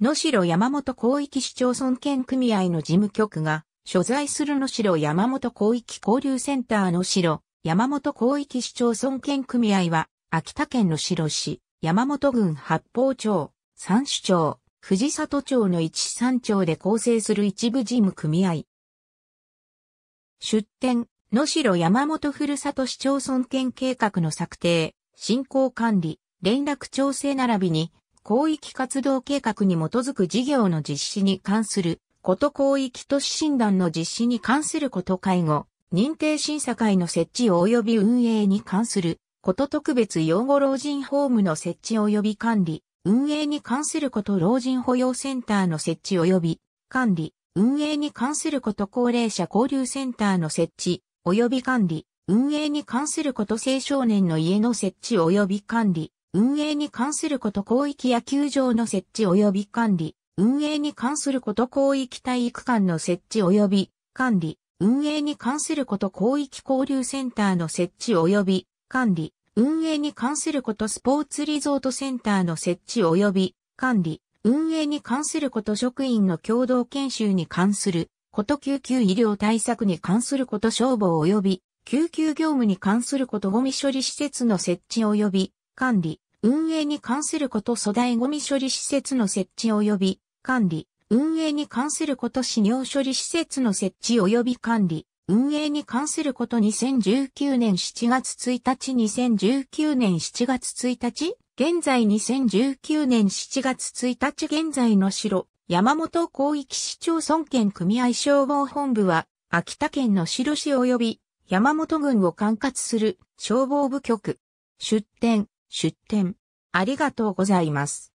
野城山本広域市町村県組合の事務局が、所在する野城山本広域交流センター野城山本広域市町村県組合は、秋田県野城市、山本郡八方町、三種町、藤里町の一三町で構成する一部事務組合。出展、野城山本ふるさと市町村県計画の策定、進行管理、連絡調整並びに広域活動計画に基づく事業の実施に関すること広域都市診断の実施に関すること介護、認定審査会の設置及び運営に関すること特別養護老人ホームの設置及び管理、運営に関すること老人保養センターの設置及び管理、運営に関すること高齢者交流センターの設置及び管理、運営に関すること青少年の家の設置及び管理、運営に関すること広域野球場の設置及び管理、運営に関すること広域体育館の設置及び管理、運営に関すること広域交流センターの設置及び管理、運営に関することスポーツリゾートセンターの設置及び管理、運営に関すること職員の共同研修に関すること救急医療対策に関すること消防及び救急業務に関することゴミ処理施設の設置及び管理、運営に関すること粗大ゴミ処理施設の設置及び管理、運営に関すること資料処理施設の設置及び管理、運営に関すること2019年7月1日2019年7月1日現在2019年7月1日現在の城山本広域市町村県組合消防本部は秋田県の城市及び山本郡を管轄する消防部局出店出店。ありがとうございます。